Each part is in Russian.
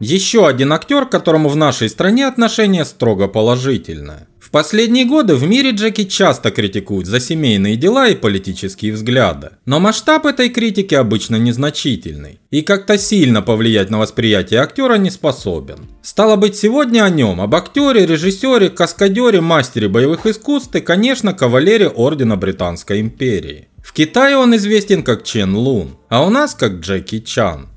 Еще один актер, к которому в нашей стране отношение строго положительное. В последние годы в мире Джеки часто критикуют за семейные дела и политические взгляды. Но масштаб этой критики обычно незначительный. И как-то сильно повлиять на восприятие актера не способен. Стало быть, сегодня о нем, об актере, режиссере, каскадере, мастере боевых искусств и, конечно, кавалере Ордена Британской империи. В Китае он известен как Чен Лун, а у нас как Джеки Чан.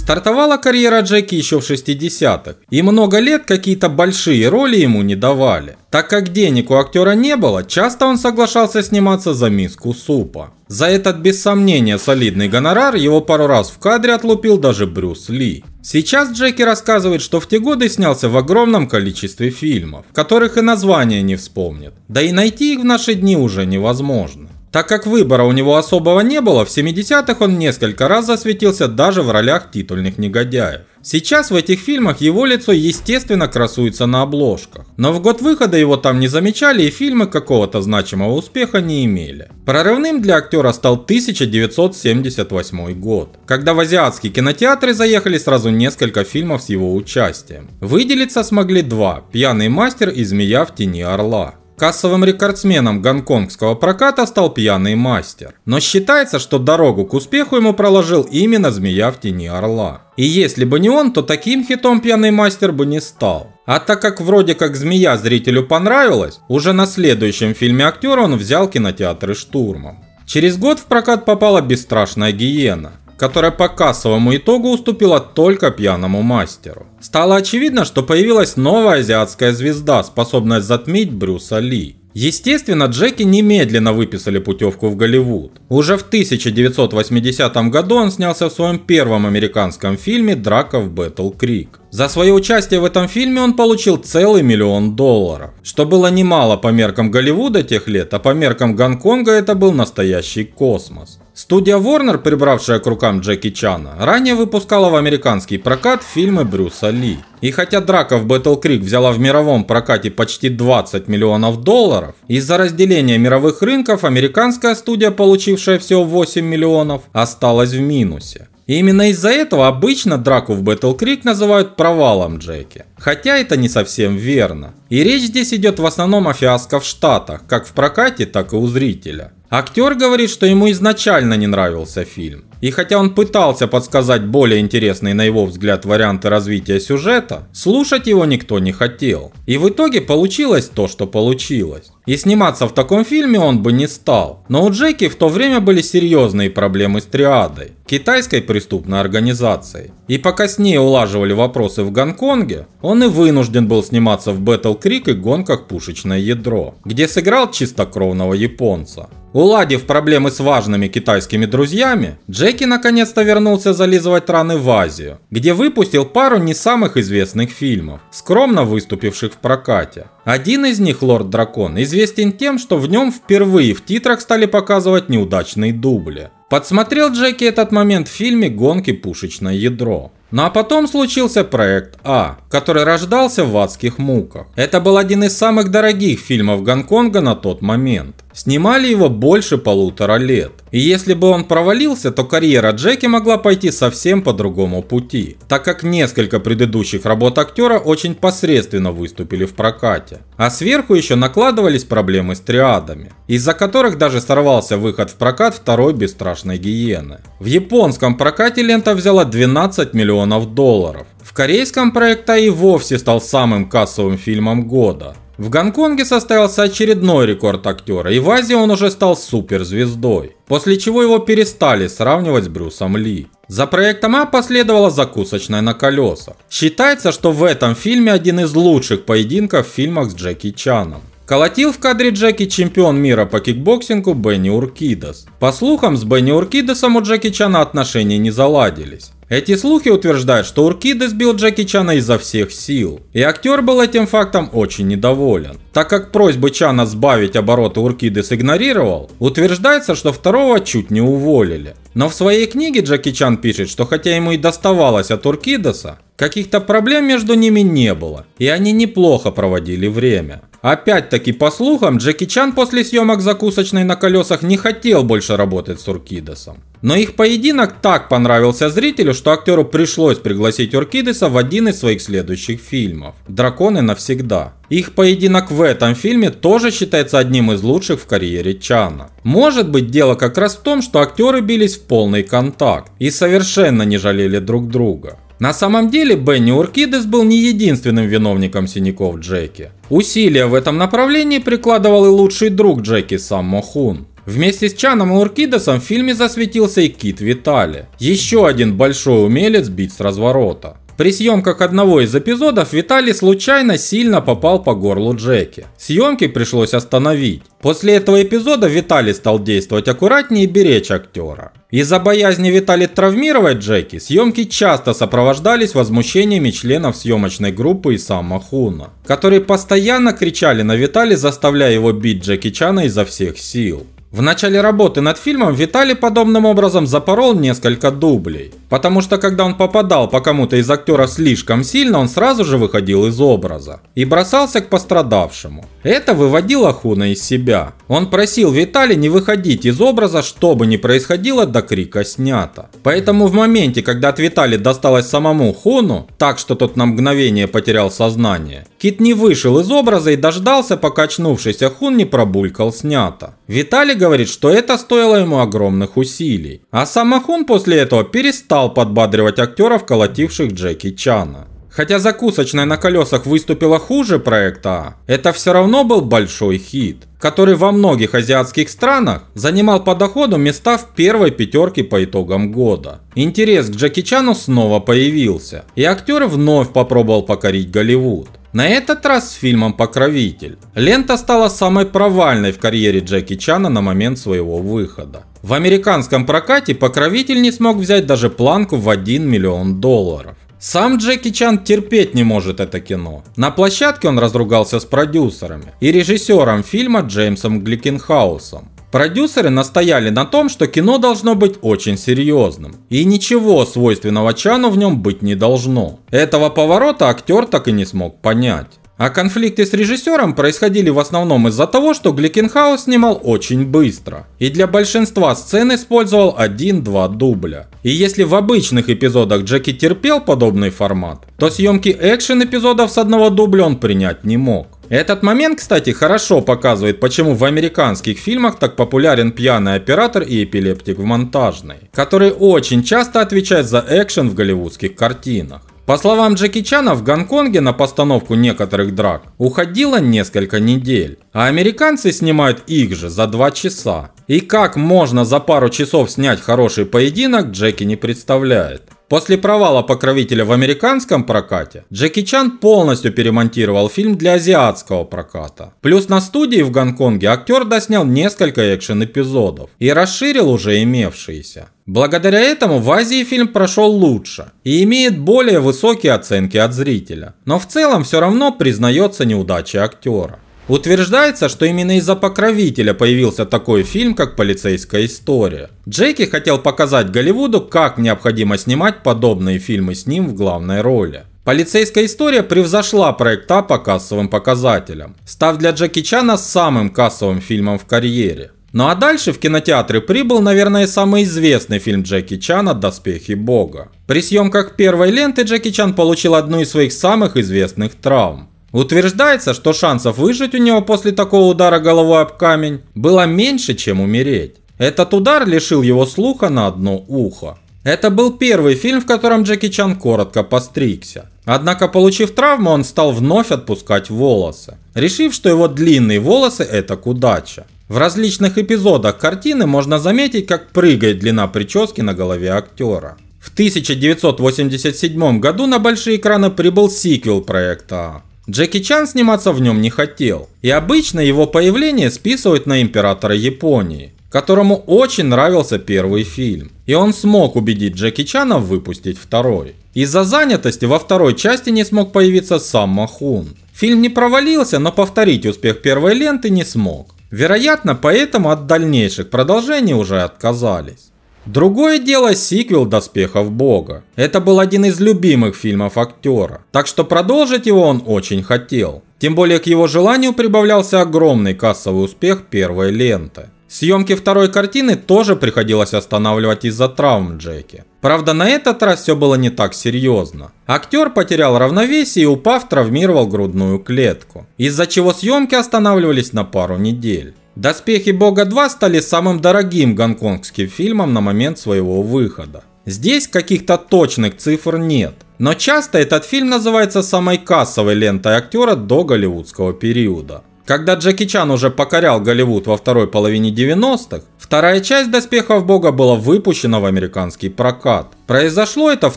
Стартовала карьера Джеки еще в 60-х, и много лет какие-то большие роли ему не давали. Так как денег у актера не было, часто он соглашался сниматься за миску супа. За этот, без сомнения, солидный гонорар его пару раз в кадре отлупил даже Брюс Ли. Сейчас Джеки рассказывает, что в те годы снялся в огромном количестве фильмов, которых и название не вспомнит. Да и найти их в наши дни уже невозможно. Так как выбора у него особого не было, в 70-х он несколько раз засветился даже в ролях титульных негодяев. Сейчас в этих фильмах его лицо естественно красуется на обложках. Но в год выхода его там не замечали и фильмы какого-то значимого успеха не имели. Прорывным для актера стал 1978 год, когда в азиатские кинотеатры заехали сразу несколько фильмов с его участием. Выделиться смогли два «Пьяный мастер» и «Змея в тени орла». Кассовым рекордсменом гонконгского проката стал пьяный мастер. Но считается, что дорогу к успеху ему проложил именно «Змея в тени орла». И если бы не он, то таким хитом пьяный мастер бы не стал. А так как вроде как «Змея» зрителю понравилась, уже на следующем фильме актера он взял кинотеатры штурмом. Через год в прокат попала «Бесстрашная гиена» которая по кассовому итогу уступила только пьяному мастеру. Стало очевидно, что появилась новая азиатская звезда, способная затмить Брюса Ли. Естественно, Джеки немедленно выписали путевку в Голливуд. Уже в 1980 году он снялся в своем первом американском фильме «Драка в Бэтл Крик». За свое участие в этом фильме он получил целый миллион долларов, что было немало по меркам Голливуда тех лет, а по меркам Гонконга это был настоящий космос. Студия Warner, прибравшая к рукам Джеки Чана, ранее выпускала в американский прокат фильмы Брюса Ли. И хотя драка в Battle Creek взяла в мировом прокате почти 20 миллионов долларов, из-за разделения мировых рынков американская студия, получившая всего 8 миллионов, осталась в минусе. И именно из-за этого обычно драку в Battle Creek называют провалом Джеки. Хотя это не совсем верно. И речь здесь идет в основном о фиаско в Штатах, как в прокате, так и у зрителя. Актер говорит, что ему изначально не нравился фильм. И хотя он пытался подсказать более интересные на его взгляд варианты развития сюжета, слушать его никто не хотел. И в итоге получилось то, что получилось. И сниматься в таком фильме он бы не стал. Но у Джеки в то время были серьезные проблемы с Триадой, китайской преступной организацией. И пока с ней улаживали вопросы в Гонконге, он и вынужден был сниматься в Battle Creek и гонках «Пушечное ядро», где сыграл чистокровного японца. Уладив проблемы с важными китайскими друзьями, Джеки наконец-то вернулся зализывать раны в Азию, где выпустил пару не самых известных фильмов, скромно выступивших в прокате. Один из них, «Лорд Дракон», известен тем, что в нем впервые в титрах стали показывать неудачные дубли. Подсмотрел Джеки этот момент в фильме «Гонки. Пушечное ядро». Ну а потом случился проект А, который рождался в адских муках. Это был один из самых дорогих фильмов Гонконга на тот момент. Снимали его больше полутора лет. И если бы он провалился, то карьера Джеки могла пойти совсем по другому пути, так как несколько предыдущих работ актера очень посредственно выступили в прокате. А сверху еще накладывались проблемы с триадами, из-за которых даже сорвался выход в прокат второй бесстрашной гиены. В японском прокате лента взяла 12 миллионов долларов. В корейском проекта и вовсе стал самым кассовым фильмом года, в Гонконге состоялся очередной рекорд актера, и в Азии он уже стал суперзвездой, после чего его перестали сравнивать с Брюсом Ли. За проектом А последовала закусочная на колесах. Считается, что в этом фильме один из лучших поединков в фильмах с Джеки Чаном. Колотил в кадре Джеки чемпион мира по кикбоксингу Бенни Уркидас. По слухам, с Бенни Уркидасом у Джеки Чана отношения не заладились. Эти слухи утверждают, что Уркиды сбил Джеки Чана изо всех сил. И актер был этим фактом очень недоволен. Так как просьбы Чана сбавить обороты Уркиды сигнорировал, утверждается, что второго чуть не уволили. Но в своей книге Джеки Чан пишет, что хотя ему и доставалось от Уркидоса, каких-то проблем между ними не было, и они неплохо проводили время. Опять-таки, по слухам, Джеки Чан после съемок «Закусочной на колесах» не хотел больше работать с Уркидосом. Но их поединок так понравился зрителю, что актеру пришлось пригласить Уркидоса в один из своих следующих фильмов «Драконы навсегда». Их поединок в этом фильме тоже считается одним из лучших в карьере Чана. Может быть дело как раз в том, что актеры бились в полный контакт и совершенно не жалели друг друга. На самом деле Бенни Уркидес был не единственным виновником синяков Джеки. Усилия в этом направлении прикладывал и лучший друг Джеки сам Мохун. Вместе с Чаном и Уркидесом в фильме засветился и Кит Витали, еще один большой умелец бить с разворота. При съемках одного из эпизодов Виталий случайно сильно попал по горлу Джеки. Съемки пришлось остановить. После этого эпизода Виталий стал действовать аккуратнее и беречь актера. Из-за боязни Виталий травмировать Джеки, съемки часто сопровождались возмущениями членов съемочной группы и сама Хуна, которые постоянно кричали на Витали, заставляя его бить Джеки Чана изо всех сил. В начале работы над фильмом Виталий подобным образом запорол несколько дублей. Потому что когда он попадал по кому-то из актеров слишком сильно, он сразу же выходил из образа. И бросался к пострадавшему. Это выводило Хуна из себя. Он просил Виталия не выходить из образа, что бы ни происходило до крика снято. Поэтому в моменте, когда от Виталия досталось самому Хуну, так что тот на мгновение потерял сознание, Кит не вышел из образа и дождался, пока очнувшийся Хун не пробулькал снято. Виталий говорит, что это стоило ему огромных усилий. А сам Ахун после этого перестал подбадривать актеров, колотивших Джеки Чана. Хотя закусочная на колесах выступила хуже проекта А, это все равно был большой хит, который во многих азиатских странах занимал по доходу места в первой пятерке по итогам года. Интерес к Джеки Чану снова появился, и актер вновь попробовал покорить Голливуд. На этот раз с фильмом «Покровитель». Лента стала самой провальной в карьере Джеки Чана на момент своего выхода. В американском прокате «Покровитель» не смог взять даже планку в 1 миллион долларов. Сам Джеки Чан терпеть не может это кино. На площадке он разругался с продюсерами и режиссером фильма Джеймсом Гликенхаусом. Продюсеры настояли на том, что кино должно быть очень серьезным, и ничего свойственного Чану в нем быть не должно. Этого поворота актер так и не смог понять. А конфликты с режиссером происходили в основном из-за того, что Гликенхаус снимал очень быстро и для большинства сцен использовал 1-2 дубля. И если в обычных эпизодах Джеки терпел подобный формат, то съемки экшен-эпизодов с одного дубля он принять не мог. Этот момент, кстати, хорошо показывает, почему в американских фильмах так популярен пьяный оператор и эпилептик в монтажной, который очень часто отвечает за экшен в голливудских картинах. По словам Джеки Чана, в Гонконге на постановку некоторых драк уходило несколько недель, а американцы снимают их же за два часа. И как можно за пару часов снять хороший поединок, Джеки не представляет. После провала «Покровителя» в американском прокате, Джеки Чан полностью перемонтировал фильм для азиатского проката. Плюс на студии в Гонконге актер доснял несколько экшен-эпизодов и расширил уже имевшиеся. Благодаря этому в Азии фильм прошел лучше и имеет более высокие оценки от зрителя, но в целом все равно признается неудачей актера. Утверждается, что именно из-за покровителя появился такой фильм, как «Полицейская история». Джеки хотел показать Голливуду, как необходимо снимать подобные фильмы с ним в главной роли. Полицейская история превзошла проекта по кассовым показателям, став для Джеки Чана самым кассовым фильмом в карьере. Ну а дальше в кинотеатры прибыл, наверное, самый известный фильм Джеки Чана «Доспехи Бога». При съемках первой ленты Джеки Чан получил одну из своих самых известных травм Утверждается, что шансов выжить у него после такого удара головой об камень было меньше, чем умереть. Этот удар лишил его слуха на одно ухо. Это был первый фильм, в котором Джеки Чан коротко постригся. Однако, получив травму, он стал вновь отпускать волосы, решив, что его длинные волосы – это удача. В различных эпизодах картины можно заметить, как прыгает длина прически на голове актера. В 1987 году на большие экраны прибыл сиквел проекта «А». Джеки Чан сниматься в нем не хотел, и обычно его появление списывают на императора Японии, которому очень нравился первый фильм, и он смог убедить Джеки Чана выпустить второй. Из-за занятости во второй части не смог появиться сам Махун. Фильм не провалился, но повторить успех первой ленты не смог. Вероятно, поэтому от дальнейших продолжений уже отказались. Другое дело сиквел «Доспехов Бога». Это был один из любимых фильмов актера, так что продолжить его он очень хотел. Тем более к его желанию прибавлялся огромный кассовый успех первой ленты. Съемки второй картины тоже приходилось останавливать из-за травм Джеки. Правда, на этот раз все было не так серьезно. Актер потерял равновесие и, упав, травмировал грудную клетку, из-за чего съемки останавливались на пару недель. «Доспехи Бога 2» стали самым дорогим гонконгским фильмом на момент своего выхода. Здесь каких-то точных цифр нет, но часто этот фильм называется самой кассовой лентой актера до голливудского периода. Когда Джеки Чан уже покорял Голливуд во второй половине 90-х, вторая часть «Доспехов Бога» была выпущена в американский прокат. Произошло это в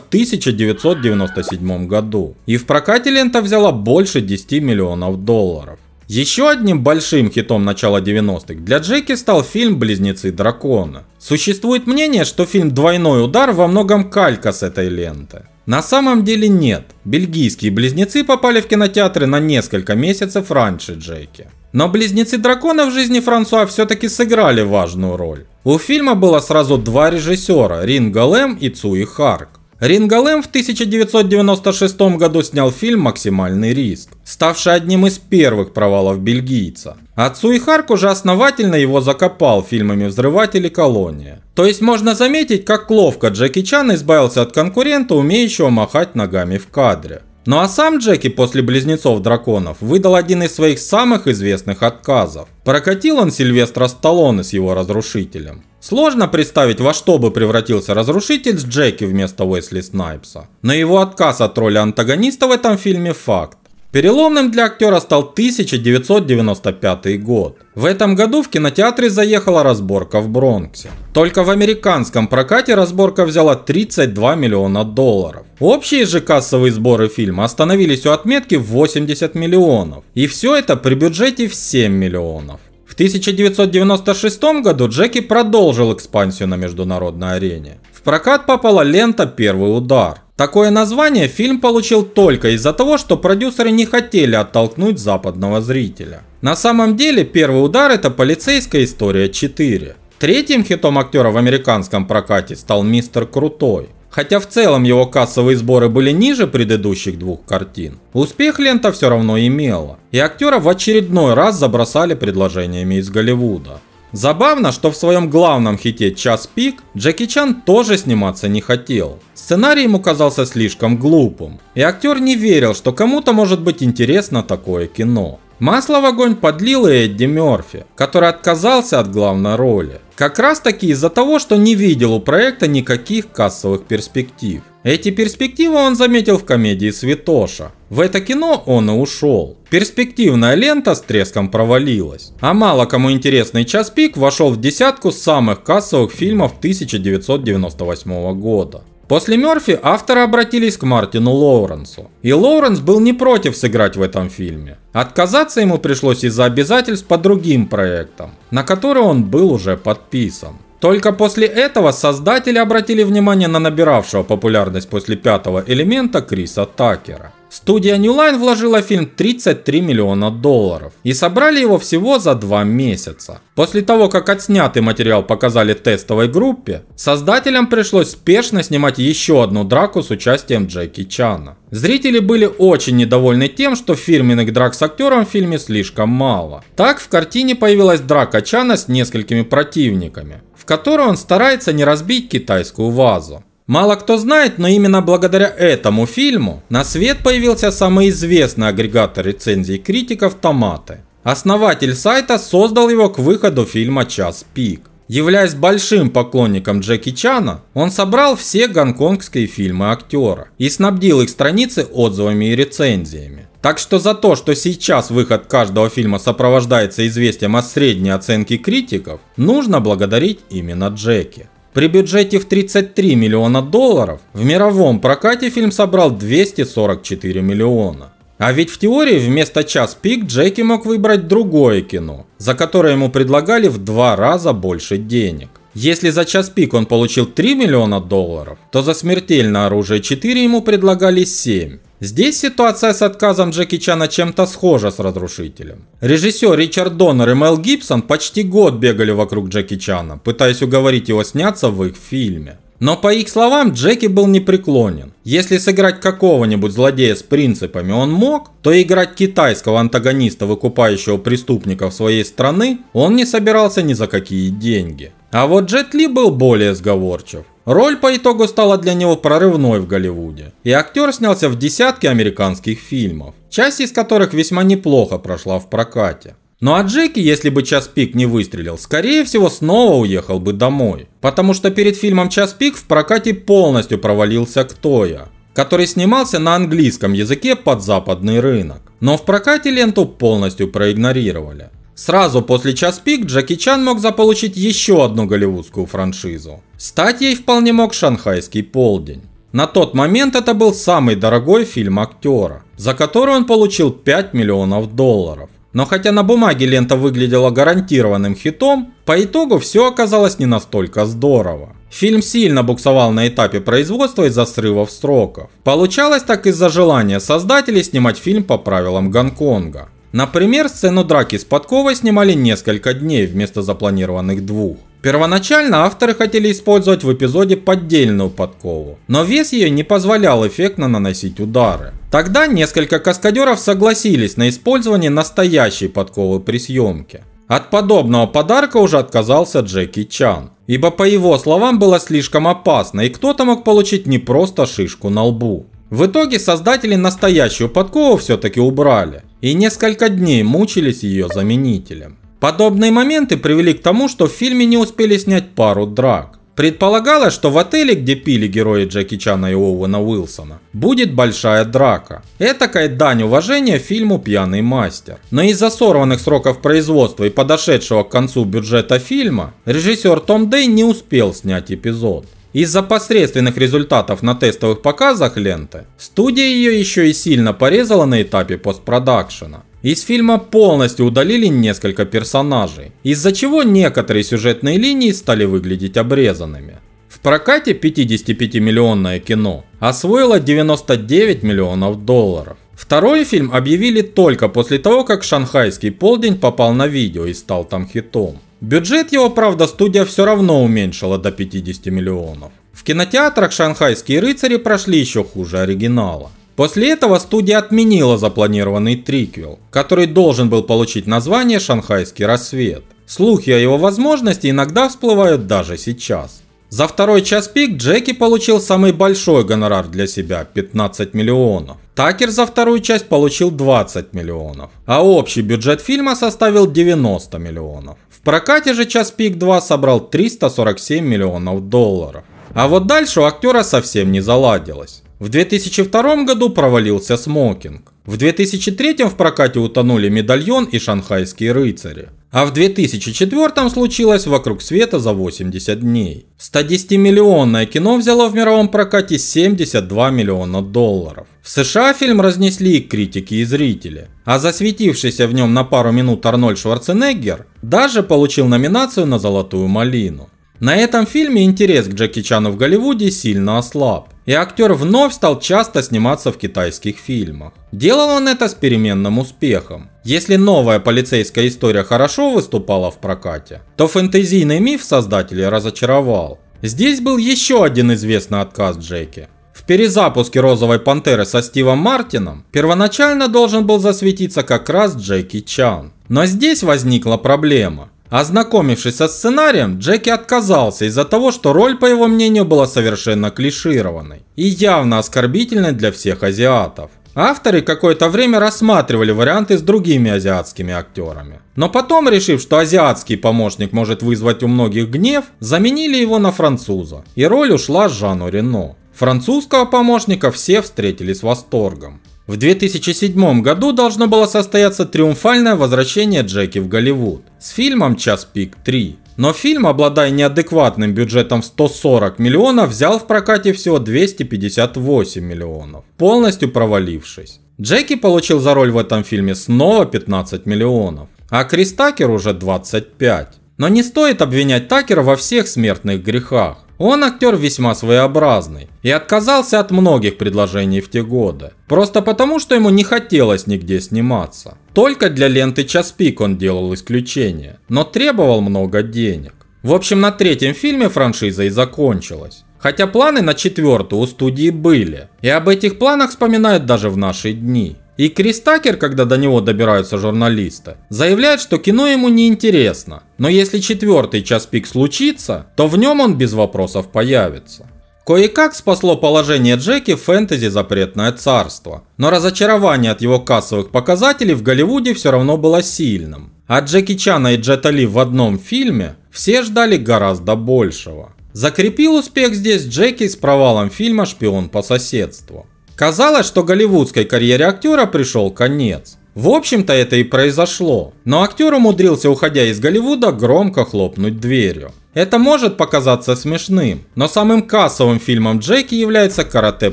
1997 году, и в прокате лента взяла больше 10 миллионов долларов. Еще одним большим хитом начала 90-х для Джеки стал фильм «Близнецы дракона». Существует мнение, что фильм «Двойной удар» во многом калька с этой ленты. На самом деле нет. Бельгийские близнецы попали в кинотеатры на несколько месяцев раньше Джеки. Но близнецы дракона в жизни Франсуа все-таки сыграли важную роль. У фильма было сразу два режиссера – Ринго Лэм и Цуи Харк. Рингалем в 1996 году снял фильм «Максимальный риск», ставший одним из первых провалов бельгийца. А Цуихарк уже основательно его закопал фильмами «Взрыватели колония». То есть можно заметить, как ловко Джеки Чан избавился от конкурента, умеющего махать ногами в кадре. Ну а сам Джеки после «Близнецов драконов» выдал один из своих самых известных отказов. Прокатил он Сильвестра Сталлоне с его разрушителем. Сложно представить, во что бы превратился разрушитель с Джеки вместо Уэсли Снайпса. Но его отказ от роли антагониста в этом фильме факт. Переломным для актера стал 1995 год. В этом году в кинотеатре заехала разборка в Бронксе. Только в американском прокате разборка взяла 32 миллиона долларов. Общие же кассовые сборы фильма остановились у отметки в 80 миллионов. И все это при бюджете в 7 миллионов. В 1996 году Джеки продолжил экспансию на международной арене. В прокат попала лента «Первый удар». Такое название фильм получил только из-за того, что продюсеры не хотели оттолкнуть западного зрителя. На самом деле, первый удар это «Полицейская история 4». Третьим хитом актера в американском прокате стал «Мистер Крутой». Хотя в целом его кассовые сборы были ниже предыдущих двух картин, успех лента все равно имела, и актера в очередной раз забросали предложениями из Голливуда. Забавно, что в своем главном хите «Час пик» Джеки Чан тоже сниматься не хотел. Сценарий ему казался слишком глупым, и актер не верил, что кому-то может быть интересно такое кино. Масло в огонь подлил и Эдди Мерфи, который отказался от главной роли. Как раз таки из-за того, что не видел у проекта никаких кассовых перспектив. Эти перспективы он заметил в комедии «Святоша». В это кино он и ушел. Перспективная лента с треском провалилась. А мало кому интересный «Час пик» вошел в десятку самых кассовых фильмов 1998 года. После Мерфи авторы обратились к Мартину Лоуренсу. И Лоуренс был не против сыграть в этом фильме. Отказаться ему пришлось из-за обязательств по другим проектам, на которые он был уже подписан. Только после этого создатели обратили внимание на набиравшего популярность после пятого элемента Криса Такера. Студия New Line вложила в фильм 33 миллиона долларов и собрали его всего за два месяца. После того, как отснятый материал показали тестовой группе, создателям пришлось спешно снимать еще одну драку с участием Джеки Чана. Зрители были очень недовольны тем, что фирменных драк с актером в фильме слишком мало. Так в картине появилась драка Чана с несколькими противниками, в которой он старается не разбить китайскую вазу. Мало кто знает, но именно благодаря этому фильму на свет появился самый известный агрегатор рецензий критиков «Томаты». Основатель сайта создал его к выходу фильма «Час пик». Являясь большим поклонником Джеки Чана, он собрал все гонконгские фильмы актера и снабдил их страницы отзывами и рецензиями. Так что за то, что сейчас выход каждого фильма сопровождается известием о средней оценке критиков, нужно благодарить именно Джеки. При бюджете в 33 миллиона долларов в мировом прокате фильм собрал 244 миллиона. А ведь в теории вместо «Час пик» Джеки мог выбрать другое кино, за которое ему предлагали в два раза больше денег. Если за час пик он получил 3 миллиона долларов, то за смертельное оружие 4 ему предлагали 7. Здесь ситуация с отказом Джеки Чана чем-то схожа с разрушителем. Режиссер Ричард Доннер и Мел Гибсон почти год бегали вокруг Джеки Чана, пытаясь уговорить его сняться в их фильме. Но по их словам, Джеки был непреклонен. Если сыграть какого-нибудь злодея с принципами он мог, то играть китайского антагониста, выкупающего преступников своей страны, он не собирался ни за какие деньги. А вот Джет Ли был более сговорчив. Роль по итогу стала для него прорывной в Голливуде, и актер снялся в десятке американских фильмов, часть из которых весьма неплохо прошла в прокате. Ну а Джеки, если бы час пик не выстрелил, скорее всего снова уехал бы домой. Потому что перед фильмом «Час пик» в прокате полностью провалился Ктоя, который снимался на английском языке под западный рынок. Но в прокате ленту полностью проигнорировали. Сразу после «Час пик» Джеки Чан мог заполучить еще одну голливудскую франшизу. Стать ей вполне мог «Шанхайский полдень». На тот момент это был самый дорогой фильм актера, за который он получил 5 миллионов долларов. Но хотя на бумаге лента выглядела гарантированным хитом, по итогу все оказалось не настолько здорово. Фильм сильно буксовал на этапе производства из-за срывов сроков. Получалось так из-за желания создателей снимать фильм по правилам Гонконга. Например, сцену драки с подковой снимали несколько дней вместо запланированных двух. Первоначально авторы хотели использовать в эпизоде поддельную подкову, но вес ее не позволял эффектно наносить удары. Тогда несколько каскадеров согласились на использование настоящей подковы при съемке. От подобного подарка уже отказался Джеки Чан, ибо по его словам было слишком опасно и кто-то мог получить не просто шишку на лбу. В итоге создатели настоящую подкову все-таки убрали и несколько дней мучились ее заменителем. Подобные моменты привели к тому, что в фильме не успели снять пару драк. Предполагалось, что в отеле, где пили герои Джеки Чана и Оуэна Уилсона, будет большая драка. Этакая дань уважения фильму «Пьяный мастер». Но из-за сорванных сроков производства и подошедшего к концу бюджета фильма, режиссер Том Дэй не успел снять эпизод. Из-за посредственных результатов на тестовых показах ленты, студия ее еще и сильно порезала на этапе постпродакшена. Из фильма полностью удалили несколько персонажей, из-за чего некоторые сюжетные линии стали выглядеть обрезанными. В прокате 55-миллионное кино освоило 99 миллионов долларов. Второй фильм объявили только после того, как «Шанхайский полдень» попал на видео и стал там хитом. Бюджет его, правда, студия все равно уменьшила до 50 миллионов. В кинотеатрах «Шанхайские рыцари» прошли еще хуже оригинала. После этого студия отменила запланированный триквел, который должен был получить название «Шанхайский рассвет». Слухи о его возможности иногда всплывают даже сейчас. За второй час пик Джеки получил самый большой гонорар для себя – 15 миллионов. Такер за вторую часть получил 20 миллионов, а общий бюджет фильма составил 90 миллионов. В прокате же «Час пик 2» собрал 347 миллионов долларов. А вот дальше у актера совсем не заладилось. В 2002 году провалился «Смокинг». В 2003 в прокате утонули «Медальон» и «Шанхайские рыцари». А в 2004 случилось «Вокруг света за 80 дней». 110-миллионное кино взяло в мировом прокате 72 миллиона долларов. В США фильм разнесли и критики, и зрители. А засветившийся в нем на пару минут Арнольд Шварценеггер даже получил номинацию на «Золотую малину». На этом фильме интерес к Джеки Чану в Голливуде сильно ослаб и актер вновь стал часто сниматься в китайских фильмах. Делал он это с переменным успехом. Если новая полицейская история хорошо выступала в прокате, то фэнтезийный миф создателей разочаровал. Здесь был еще один известный отказ Джеки. В перезапуске «Розовой пантеры» со Стивом Мартином первоначально должен был засветиться как раз Джеки Чан. Но здесь возникла проблема. Ознакомившись со сценарием, Джеки отказался из-за того, что роль, по его мнению, была совершенно клишированной и явно оскорбительной для всех азиатов. Авторы какое-то время рассматривали варианты с другими азиатскими актерами. Но потом, решив, что азиатский помощник может вызвать у многих гнев, заменили его на француза, и роль ушла Жану Рено. Французского помощника все встретили с восторгом. В 2007 году должно было состояться триумфальное возвращение Джеки в Голливуд с фильмом «Час пик 3». Но фильм, обладая неадекватным бюджетом в 140 миллионов, взял в прокате всего 258 миллионов, полностью провалившись. Джеки получил за роль в этом фильме снова 15 миллионов, а Крис Такер уже 25. Но не стоит обвинять Такера во всех смертных грехах. Он актер весьма своеобразный и отказался от многих предложений в те годы. Просто потому, что ему не хотелось нигде сниматься. Только для ленты «Час пик» он делал исключение, но требовал много денег. В общем, на третьем фильме франшиза и закончилась. Хотя планы на четвертую у студии были. И об этих планах вспоминают даже в наши дни. И Кристакер, когда до него добираются журналисты, заявляет, что кино ему не интересно, но если четвертый час пик случится, то в нем он без вопросов появится. Кое-как спасло положение Джеки в фэнтези «Запретное царство», но разочарование от его кассовых показателей в Голливуде все равно было сильным. А Джеки Чана и Джета Ли в одном фильме все ждали гораздо большего. Закрепил успех здесь Джеки с провалом фильма «Шпион по соседству». Казалось, что голливудской карьере актера пришел конец. В общем-то это и произошло, но актер умудрился, уходя из Голливуда, громко хлопнуть дверью. Это может показаться смешным, но самым кассовым фильмом Джеки является «Карате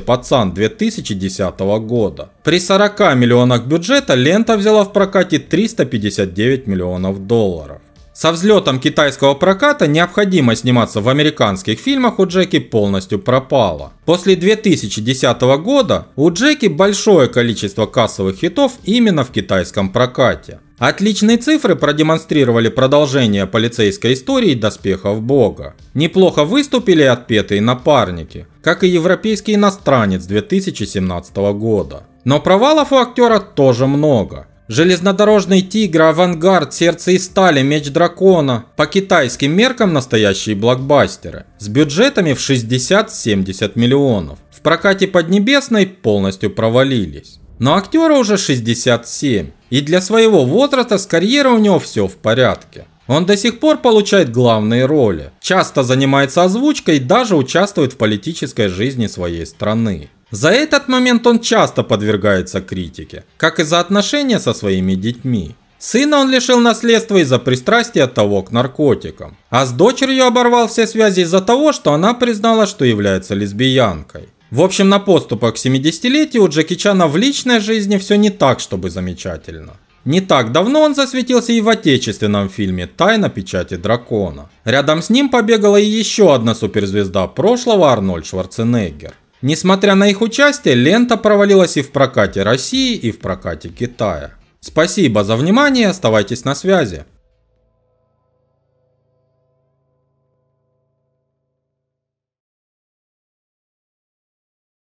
Пацан» 2010 года. При 40 миллионах бюджета лента взяла в прокате 359 миллионов долларов. Со взлетом китайского проката необходимость сниматься в американских фильмах у Джеки полностью пропала. После 2010 года у Джеки большое количество кассовых хитов именно в китайском прокате. Отличные цифры продемонстрировали продолжение полицейской истории доспехов бога. Неплохо выступили отпетые напарники, как и европейский иностранец 2017 года. Но провалов у актера тоже много. Железнодорожный тигр, авангард, сердце и стали, меч дракона. По китайским меркам настоящие блокбастеры. С бюджетами в 60-70 миллионов. В прокате Поднебесной полностью провалились. Но актера уже 67. И для своего возраста с карьерой у него все в порядке. Он до сих пор получает главные роли. Часто занимается озвучкой и даже участвует в политической жизни своей страны. За этот момент он часто подвергается критике, как и за отношения со своими детьми. Сына он лишил наследства из-за пристрастия того к наркотикам, а с дочерью оборвал все связи из-за того, что она признала, что является лесбиянкой. В общем, на поступах к 70-летию у Джеки Чана в личной жизни все не так, чтобы замечательно. Не так давно он засветился и в отечественном фильме «Тайна печати дракона». Рядом с ним побегала и еще одна суперзвезда прошлого Арнольд Шварценеггер. Несмотря на их участие, лента провалилась и в прокате России, и в прокате Китая. Спасибо за внимание, оставайтесь на связи.